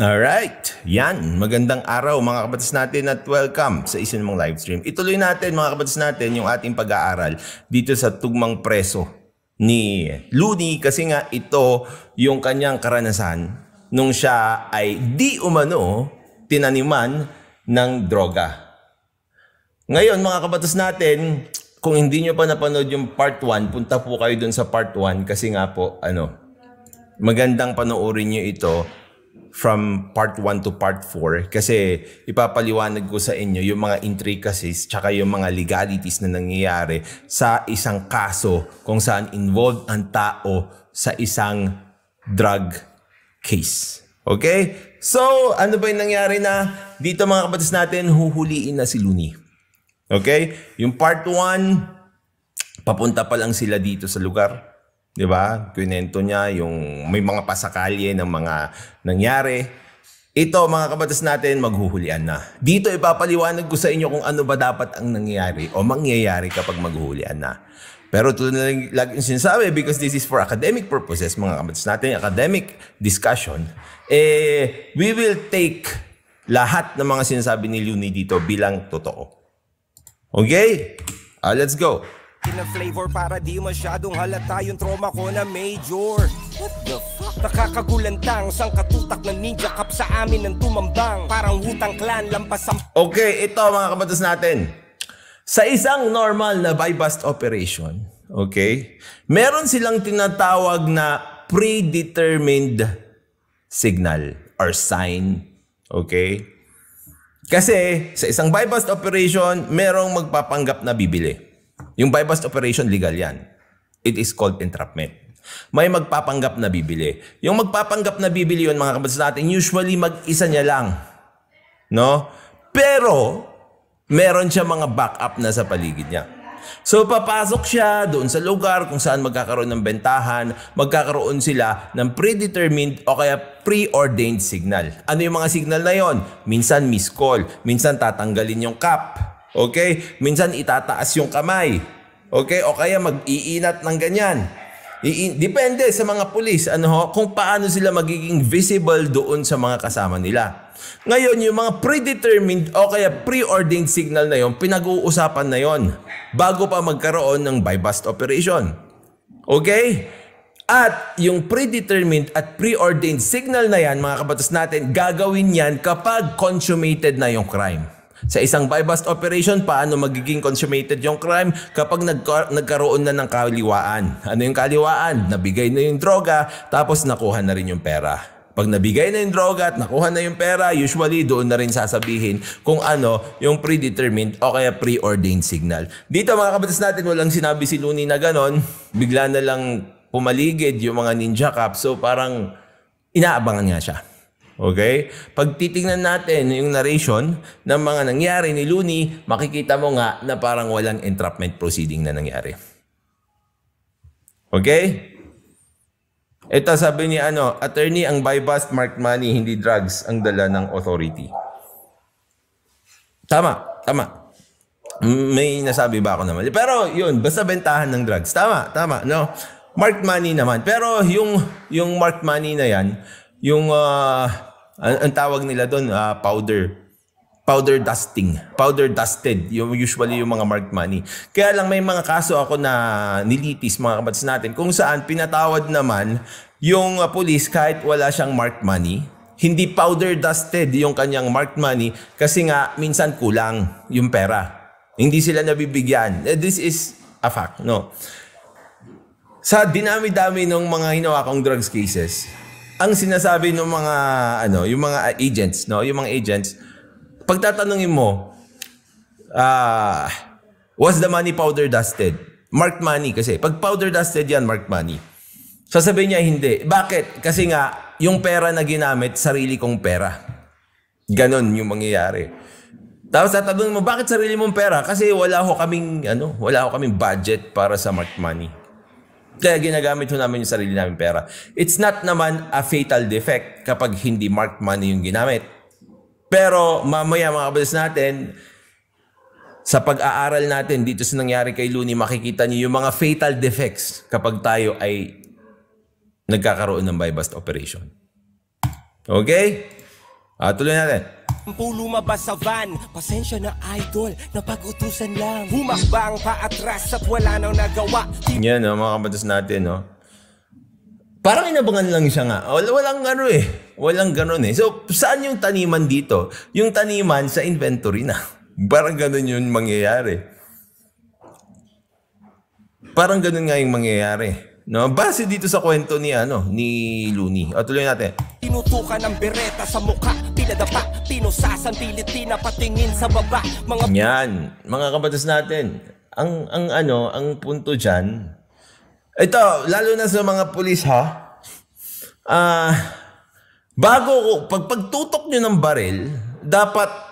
Alright, yan. Magandang araw mga kabatas natin at welcome sa isa namang live stream. Ituloy natin mga kabatas natin yung ating pag-aaral dito sa tugmang preso ni Luni kasi nga ito yung kanyang karanasan nung siya ay di umano tinaniman ng droga. Ngayon mga kabatas natin, kung hindi nyo pa napanood yung part 1, punta po kayo dun sa part 1 kasi nga po ano, magandang panoorin nyo ito from part 1 to part 4 kasi ipapaliwanag ko sa inyo yung mga intricacies tsaka yung mga legalities na nangyayari sa isang kaso kung saan involved ang tao sa isang drug case. Okay? So, ano ba yung nangyari na dito mga kapatid natin, huhuliin na si Luni. Okay? Yung part 1, papunta pa lang sila dito sa lugar 'Di ba? Kwento niya yung may mga pasakalye ng mga nangyari. Ito mga kabatas natin, maghuhulian na. Dito ipapaliwanag ko sa inyo kung ano ba dapat ang nangyayari o mangyayari kapag maghuhulian na. Pero tulad na lang lagi yung sinasabi, because this is for academic purposes, mga kabatas natin, academic discussion, eh, we will take lahat ng mga sinasabi ni Luni dito bilang totoo. Okay? Uh, let's go. In a flavor para di masyadong halata yung trauma ko na major What the fuck? Nakakagulantang sang katutak ng ninja cap sa amin ng tumambang Parang hutang clan lampas ang... Okay, ito mga kabatas natin Sa isang normal na bypass operation Okay? Meron silang tinatawag na predetermined signal or sign. Okay? Kasi sa isang bypass operation, merong magpapanggap na bibili. Yung bypass operation, legal yan. It is called entrapment. May magpapanggap na bibili. Yung magpapanggap na bibili yun, mga kabatas natin, usually mag-isa niya lang. No? Pero, meron siya mga backup na sa paligid niya. So papasok siya doon sa lugar kung saan magkakaroon ng bentahan, magkakaroon sila ng predetermined o kaya preordained signal. Ano yung mga signal na yon? Minsan miss call, minsan tatanggalin yung cap, Okay? Minsan itataas yung kamay. Okay? O kaya mag-iinat ng ganyan. I- depende sa mga pulis ano ho, kung paano sila magiging visible doon sa mga kasama nila. Ngayon, yung mga predetermined o kaya preordained signal na yon, pinag-uusapan na yon bago pa magkaroon ng bypass operation. Okay? At yung predetermined at preordained signal na yan, mga kabatas natin, gagawin yan kapag consummated na yung crime. Sa isang buy operation, paano magiging consummated yung crime kapag nagkaroon na ng kaliwaan? Ano yung kaliwaan? Nabigay na yung droga, tapos nakuha na rin yung pera. Pag nabigay na yung droga at nakuha na yung pera, usually doon na rin sasabihin kung ano yung predetermined o kaya preordained signal. Dito mga kabatas natin, walang sinabi si Luni na ganon. Bigla na lang pumaligid yung mga ninja cap. So parang inaabangan nga siya. Okay? Pag titingnan natin yung narration ng mga nangyari ni Looney, makikita mo nga na parang walang entrapment proceeding na nangyari. Okay? Ito sabi ni ano, attorney ang buy bust marked money, hindi drugs ang dala ng authority. Tama, tama. May nasabi ba ako naman? Pero yun, basta bentahan ng drugs. Tama, tama, no? Marked money naman. Pero yung yung marked money na yan, yung uh, ang, ang tawag nila doon, uh, powder. Powder dusting. Powder dusted. Yung, usually yung mga marked money. Kaya lang may mga kaso ako na nilitis mga kabats natin kung saan pinatawad naman yung uh, police kahit wala siyang marked money hindi powder dusted yung kanyang marked money kasi nga minsan kulang yung pera. Hindi sila nabibigyan. Eh, this is a fact, no? Sa dinami-dami ng mga kong drugs cases, ang sinasabi ng mga ano, yung mga agents, no? Yung mga agents, pagtatanungin mo, uh, was the money powder dusted? Marked money kasi. Pag powder dusted yan, marked money. Sasabihin niya hindi. Bakit? Kasi nga, yung pera na ginamit, sarili kong pera. Ganon yung mangyayari. Tapos tatanungin mo, bakit sarili mong pera? Kasi wala ho kaming, ano, wala ho kaming budget para sa marked money. Kaya ginagamit ho namin yung sarili namin pera. It's not naman a fatal defect kapag hindi marked money yung ginamit. Pero mamaya mga kabalas natin, sa pag-aaral natin dito sa nangyari kay Luni, makikita niyo yung mga fatal defects kapag tayo ay nagkakaroon ng bypass operation. Okay? Uh, tuloy natin. Ampo lumabas sa van Pasensya na idol Napag-utusan lang Humakbang paatras At wala nang nagawa Yan no, mga kapatos natin no Parang inabangan lang siya nga. Wala, walang ano eh. Walang ganun eh. So, saan yung taniman dito? Yung taniman sa inventory na. Parang ganun yun mangyayari. Parang ganun nga yung mangyayari. No, base dito sa kwento ni ano ni Luni. O tuloy natin. Tinutukan ng bereta sa mukha, pinadapa, tinusasan, pilit pinapatingin sa baba. Mga Yan, mga kabatas natin. Ang ang ano, ang punto diyan. Ito, lalo na sa mga pulis ha. Ah, uh, bago pag pagtutok niyo ng baril, dapat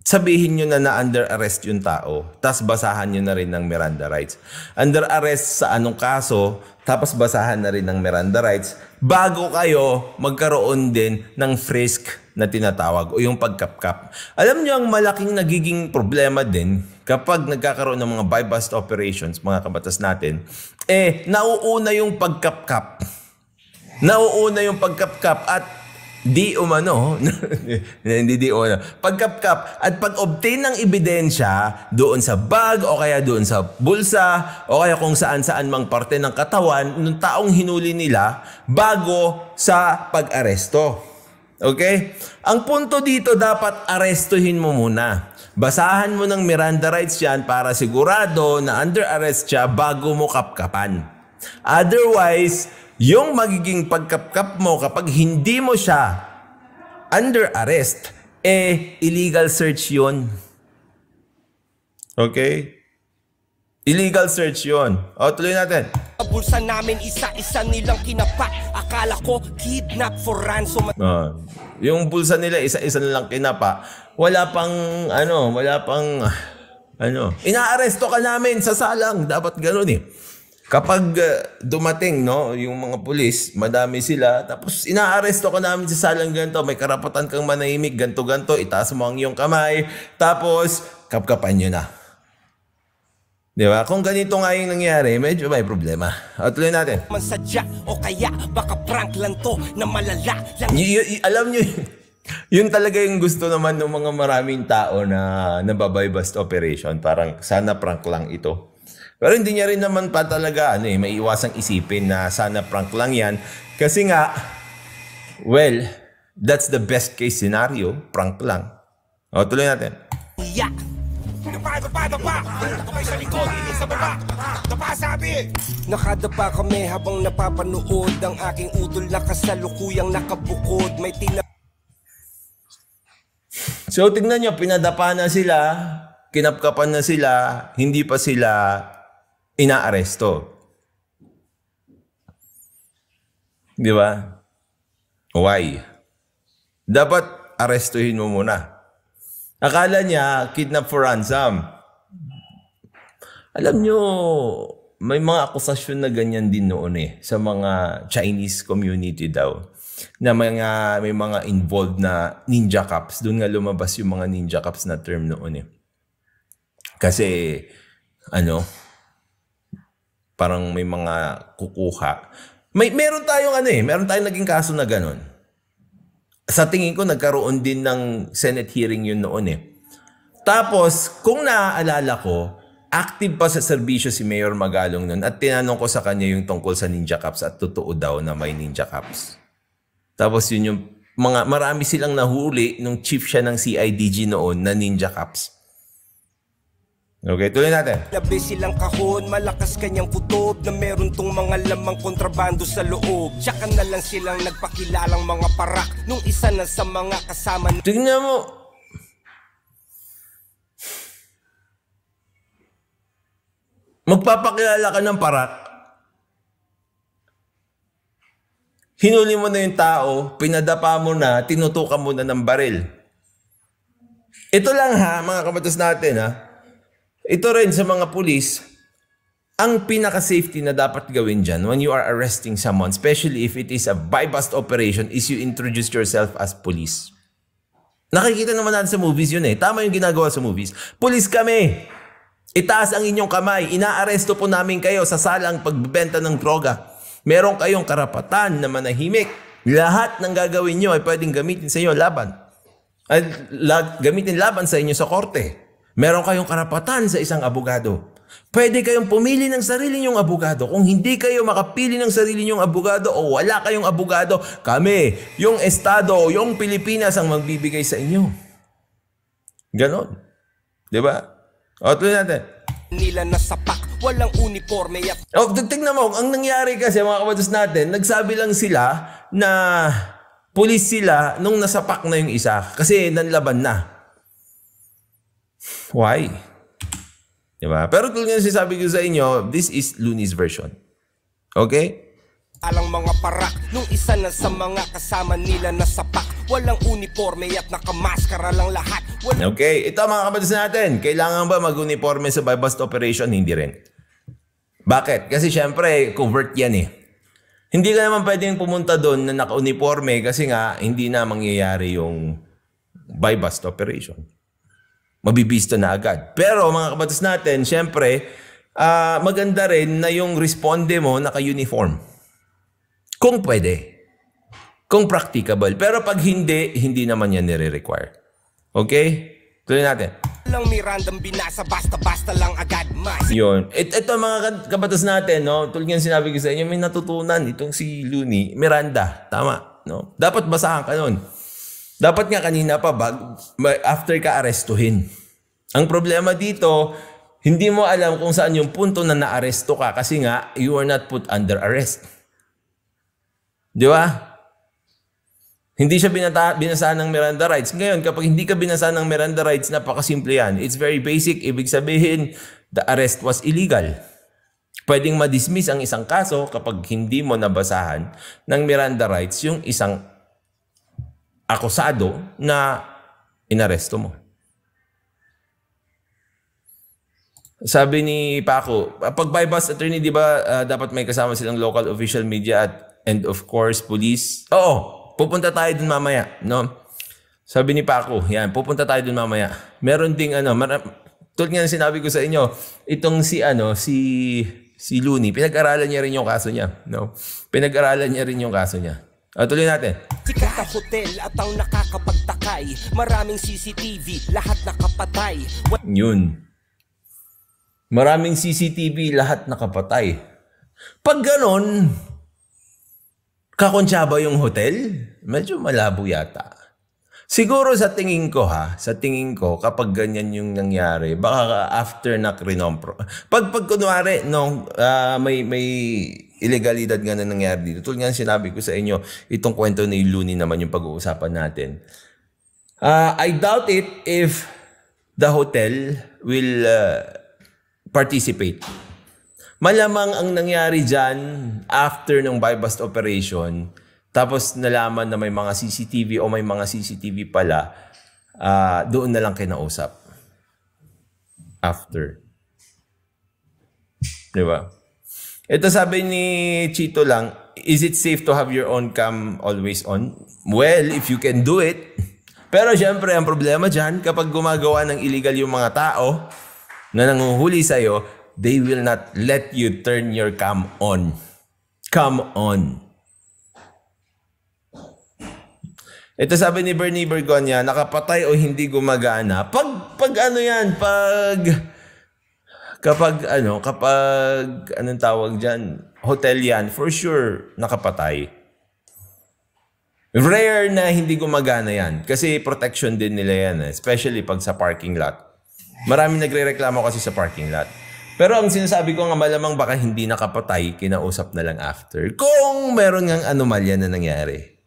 sabihin nyo na na under arrest yung tao, tapos basahan nyo na rin ng Miranda rights. Under arrest sa anong kaso, tapos basahan na rin ng Miranda rights, bago kayo magkaroon din ng frisk na tinatawag o yung pagkapkap. Alam nyo ang malaking nagiging problema din kapag nagkakaroon ng mga bypass operations, mga kabatas natin, eh nauuna yung pagkapkap. Nauuna yung pagkapkap at di umano, hindi di umano, pagkapkap at pag-obtain ng ebidensya doon sa bag o kaya doon sa bulsa o kaya kung saan-saan mang parte ng katawan ng taong hinuli nila bago sa pag-aresto. Okay? Ang punto dito dapat arestuhin mo muna. Basahan mo ng Miranda rights yan para sigurado na under arrest siya bago mo kapkapan. Otherwise, yung magiging pagkapkap mo kapag hindi mo siya under arrest, eh, illegal search yun. Okay? Illegal search yun. O, tuloy natin. Bulsa namin isa-isa nilang kinapa. Akala ko kidnap for ransom. Uh, yung bulsa nila isa-isa nilang kinapa. Wala pang, ano, wala pang, ano. Inaaresto ka namin sa salang. Dapat ganun eh. Kapag uh, dumating, no, yung mga pulis, madami sila, tapos inaaresto ka namin sa salang ganito, may karapatan kang manahimik, ganto-ganto, itaas mo ang iyong kamay, tapos kapkapan nyo na. Di ba? Kung ganito nga yung nangyari, medyo may problema. At tuloy natin. Mansadya o kaya baka prank lang to na malala lang. Y- y- alam nyo, yun talaga yung gusto naman ng mga maraming tao na nababaybast operation. Parang sana prank lang ito. Pero hindi niya rin naman pa talaga ano eh, maiiwasang isipin na sana prank lang yan. Kasi nga, well, that's the best case scenario, prank lang. O, tuloy natin. Yeah. Dapa, dapa, dapa! Dapa sa likod, hindi sa baba! Dapa sabi! Nakadapa kami habang napapanood Ang aking utol na kasalukuyang nakabukod May tina... So tingnan nyo, pinadapa na sila, kinapkapan na sila, hindi pa sila inaaresto. Di ba? Why? Dapat arestuhin mo muna. Akala niya, kidnap for ransom. Alam nyo, may mga akusasyon na ganyan din noon eh sa mga Chinese community daw na mga may mga involved na ninja cups. Doon nga lumabas yung mga ninja cups na term noon eh. Kasi ano, parang may mga kukuha. May meron tayong ano eh, meron tayong naging kaso na ganun. Sa tingin ko nagkaroon din ng Senate hearing yun noon eh. Tapos, kung naaalala ko, active pa sa serbisyo si Mayor Magalong noon at tinanong ko sa kanya yung tungkol sa Ninja Cups at totoo daw na may Ninja Cups. Tapos yun yung mga marami silang nahuli nung chief siya ng CIDG noon na Ninja Cups. Okay, tuloy natin. Labi silang kahon, malakas kanyang kutob Na meron tong mga lamang kontrabando sa loob Tsaka na lang silang nagpakilalang mga parak Nung isa na sa mga kasama Tingnan mo Magpapakilala ka ng parak Hinuli mo na yung tao, pinadapa mo na, tinutukan mo na ng baril. Ito lang ha, mga kabatas natin ha ito rin sa mga pulis, ang pinaka-safety na dapat gawin dyan when you are arresting someone, especially if it is a buy operation, is you introduce yourself as police. Nakikita naman natin sa movies yun eh. Tama yung ginagawa sa movies. Police kami! Itaas ang inyong kamay. Inaaresto po namin kayo sa salang pagbebenta ng droga. Meron kayong karapatan na manahimik. Lahat ng gagawin nyo ay pwedeng gamitin sa inyo laban. At lag, gamitin laban sa inyo sa korte. Meron kayong karapatan sa isang abogado. Pwede kayong pumili ng sarili niyong abogado. Kung hindi kayo makapili ng sarili niyong abogado o wala kayong abogado, kami, yung Estado, yung Pilipinas ang magbibigay sa inyo. Ganon. ba? Diba? O, tuloy natin. Nila nasapak, sapak, walang uniforme. O, tignan mo, ang nangyari kasi mga kapatos natin, nagsabi lang sila na pulis sila nung nasapak na yung isa kasi nanlaban na. Why? Di diba? Pero tulad nga sinasabi ko sa inyo, this is Looney's version. Okay? alang mga parak Nung isa na sa mga kasama nila na sapak Walang uniforme at nakamaskara lang lahat Walang... Okay, ito mga kapatid natin Kailangan ba mag-uniforme sa bypass operation? Hindi rin Bakit? Kasi syempre, covert yan eh Hindi ka naman pwedeng pumunta doon na naka-uniforme kasi nga hindi na mangyayari yung bypass operation mabibisto na agad. Pero mga kabatas natin, syempre, uh, maganda rin na yung responde mo naka-uniform. Kung pwede. Kung practicable. Pero pag hindi, hindi naman yan nire-require. Okay? Tuloy natin. Lang may random binasa, basta-basta lang agad mas. Yun. It, ito mga kabatas natin, no? tuloy yung sinabi ko sa inyo, may natutunan itong si Luni, Miranda. Tama. No? Dapat basahan ka nun. Dapat nga kanina pa, bag, after ka arestuhin. Ang problema dito, hindi mo alam kung saan yung punto na naaresto ka kasi nga, you are not put under arrest. Di ba? Hindi siya binata, binasaan ng Miranda rights. Ngayon, kapag hindi ka binasaan ng Miranda rights, napakasimple yan. It's very basic. Ibig sabihin, the arrest was illegal. Pwedeng ma-dismiss ang isang kaso kapag hindi mo nabasahan ng Miranda rights yung isang akusado na inaresto mo. Sabi ni Paco, pag bypass attorney, di ba uh, dapat may kasama silang local official media at and of course police? Oo, pupunta tayo dun mamaya, no? Sabi ni Paco, yan, pupunta tayo dun mamaya. Meron ding ano, mar- tulad nga sinabi ko sa inyo, itong si ano, si si Luni, pinag-aralan niya rin yung kaso niya, no? Pinag-aralan niya rin yung kaso niya. O, ah, tuloy natin. Sikat hotel at ang nakakapagtakay. Maraming CCTV, lahat nakapatay. Yun. Maraming CCTV, lahat nakapatay. Pag ganon, kakonsyaba yung hotel, medyo malabo yata. Siguro sa tingin ko ha, sa tingin ko kapag ganyan yung nangyari, baka after na krinompro. Pag pagkunwari, kunwari no, uh, ah, may may ilegalidad nga na nangyari dito. Tulad nga sinabi ko sa inyo, itong kwento ni Luni naman yung pag-uusapan natin. Uh, I doubt it if the hotel will uh, participate. Malamang ang nangyari dyan after ng buy operation, tapos nalaman na may mga CCTV o may mga CCTV pala, uh, doon na lang kinausap. After. Di ba? Ito sabi ni Chito lang, is it safe to have your own cam always on? Well, if you can do it. Pero syempre, ang problema dyan, kapag gumagawa ng illegal yung mga tao na nanguhuli sa'yo, they will not let you turn your cam on. Come on. Ito sabi ni Bernie Bergonia, nakapatay o hindi gumagana. Pag, pag ano yan, pag kapag ano, kapag anong tawag diyan, hotel 'yan, for sure nakapatay. Rare na hindi gumagana 'yan kasi protection din nila 'yan, eh, especially pag sa parking lot. Marami nagrereklamo kasi sa parking lot. Pero ang sinasabi ko nga malamang baka hindi nakapatay, kinausap na lang after. Kung meron ngang anomalya na nangyari.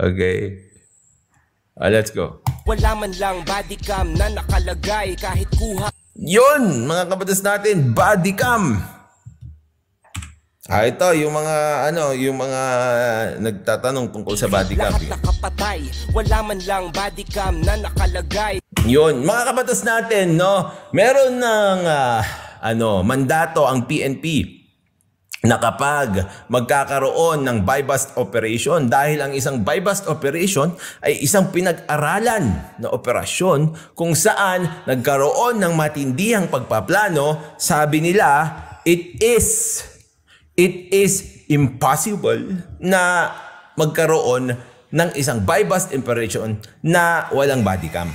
Okay? Uh, let's go. Wala man lang body cam na nakalagay kahit kuha Yon, mga kabatas natin, body cam. Ah, ito, yung mga, ano, yung mga nagtatanong tungkol sa body cam. Lahat nakapatay, wala man lang body cam na nakalagay. Yun, mga kabatas natin, no, meron ng, uh, ano, mandato ang PNP na kapag magkakaroon ng bypass operation dahil ang isang bypass operation ay isang pinag-aralan na operasyon kung saan nagkaroon ng matindihang pagpaplano, sabi nila, it is it is impossible na magkaroon ng isang bypass operation na walang body cam.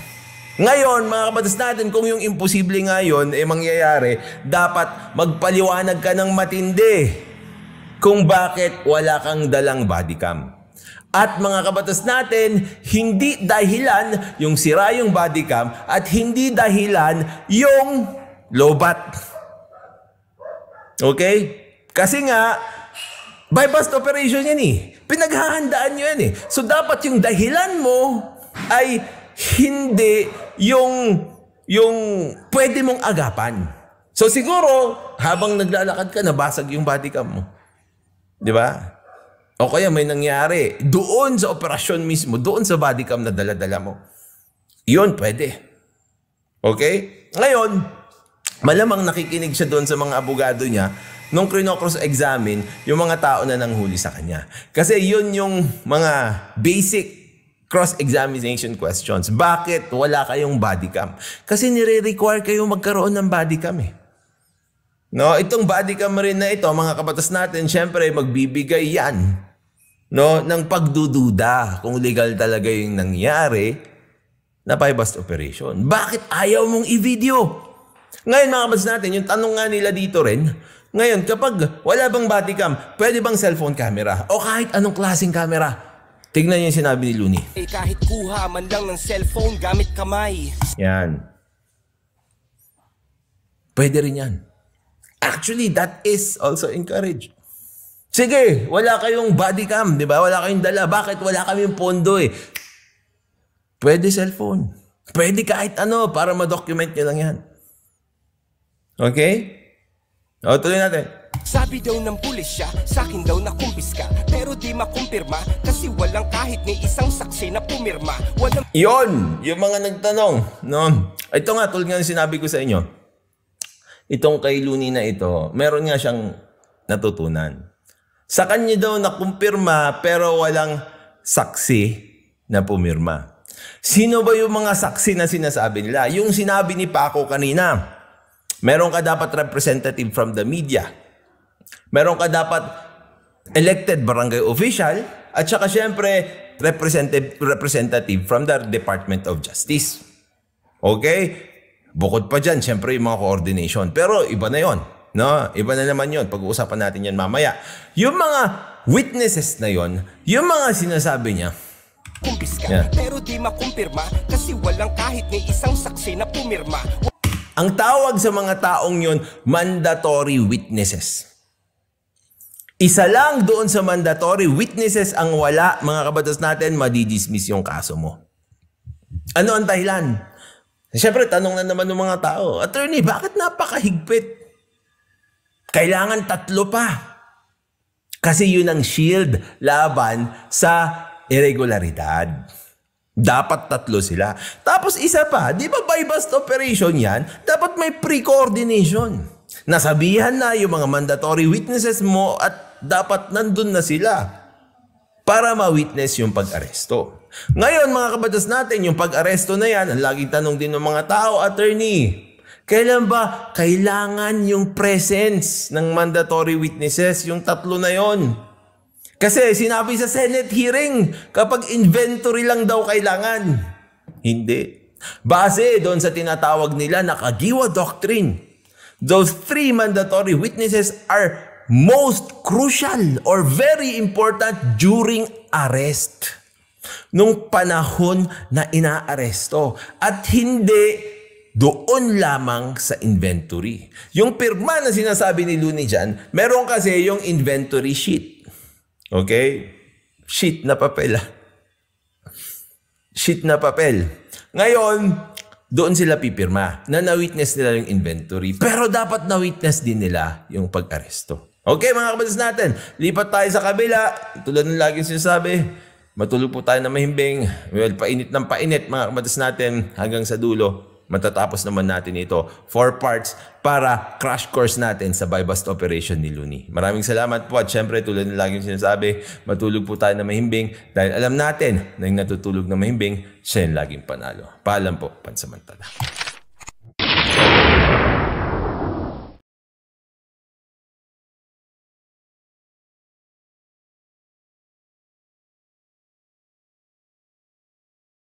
Ngayon, mga kabatas natin, kung yung imposible ngayon ay eh mangyayari, dapat magpaliwanag ka ng matindi kung bakit wala kang dalang body cam. At mga kabatas natin, hindi dahilan yung sira yung body cam at hindi dahilan yung lobat. Okay? Kasi nga, bypass operation yan eh. Pinaghahandaan nyo yan eh. So dapat yung dahilan mo ay hindi yung yung pwede mong agapan. So siguro, habang naglalakad ka, nabasag yung body cam mo. Di ba? O kaya may nangyari doon sa operasyon mismo, doon sa body cam na daladala mo. Yun, pwede. Okay? Ngayon, malamang nakikinig siya doon sa mga abogado niya nung crinocross examine yung mga tao na nanghuli sa kanya. Kasi yun yung mga basic cross-examination questions. Bakit wala kayong body cam? Kasi nire-require kayong magkaroon ng body cam eh. No, itong body cam rin na ito, mga kabatas natin, syempre magbibigay yan no, ng pagdududa kung legal talaga yung nangyari na bypass operation. Bakit ayaw mong i-video? Ngayon mga kabatas natin, yung tanong nga nila dito rin, ngayon kapag wala bang body cam, pwede bang cellphone camera o kahit anong klaseng camera? Tingnan niyo yung sinabi ni Luni. Eh kahit kuha man lang ng cellphone gamit kamay. Yan. Pwede rin yan. Actually, that is also encouraged. Sige, wala kayong body cam, di ba? Wala kayong dala. Bakit wala kaming pondo eh? Pwede cellphone. Pwede kahit ano para ma-document nyo lang yan. Okay? O, tuloy natin. Sabi daw ng pulisya, akin daw nakumpiska Pero di makumpirma kasi walang kahit ni isang saksi na pumirma walang... Yon! Yung mga nagtanong, no? Ito nga, tulad nga sinabi ko sa inyo Itong kay Luni na ito, meron nga siyang natutunan Sa kanya daw nakumpirma pero walang saksi na pumirma Sino ba yung mga saksi na sinasabi nila? Yung sinabi ni Paco kanina, meron ka dapat representative from the media Meron ka dapat elected barangay official at saka siyempre representative, representative from the Department of Justice. Okay? Bukod pa dyan, siyempre yung mga coordination. Pero iba na yon, No? Iba na naman yon. Pag-uusapan natin yan mamaya. Yung mga witnesses na yon, yung mga sinasabi niya, Kumpiska, yeah. pero di makumpirma kasi walang kahit ni isang saksi na pumirma. Ang tawag sa mga taong yon, mandatory witnesses. Isa lang doon sa mandatory witnesses ang wala, mga kabatas natin, madidismiss yung kaso mo. Ano ang dahilan? Siyempre, tanong na naman ng mga tao, Attorney, bakit napakahigpit? Kailangan tatlo pa. Kasi yun ang shield laban sa irregularidad. Dapat tatlo sila. Tapos isa pa, di ba by bust operation yan? Dapat may pre-coordination. Nasabihan na yung mga mandatory witnesses mo at dapat nandun na sila para ma-witness yung pag-aresto. Ngayon mga kabatas natin, yung pag-aresto na yan, ang laging tanong din ng mga tao, attorney, kailan ba kailangan yung presence ng mandatory witnesses, yung tatlo na yon? Kasi sinabi sa Senate hearing, kapag inventory lang daw kailangan. Hindi. Base doon sa tinatawag nila na Kagiwa Doctrine, Those three mandatory witnesses are most crucial or very important during arrest. Nung panahon na inaaresto at hindi doon lamang sa inventory. Yung pirma na sinasabi ni Luni dyan, meron kasi yung inventory sheet. Okay? Sheet na papel. Ah. Sheet na papel. Ngayon, doon sila pipirma na na-witness nila yung inventory. Pero dapat na-witness din nila yung pag-aresto. Okay mga kapatid natin, lipat tayo sa kabila. Tulad ng lagi sinasabi, matulog po tayo na mahimbing. Well, painit ng painit mga kapatid natin hanggang sa dulo matatapos naman natin ito. Four parts para crash course natin sa buy operation ni Luni. Maraming salamat po at syempre tulad na laging sinasabi, matulog po tayo na mahimbing dahil alam natin na yung natutulog na mahimbing, siya yung laging panalo. Paalam po, pansamantala.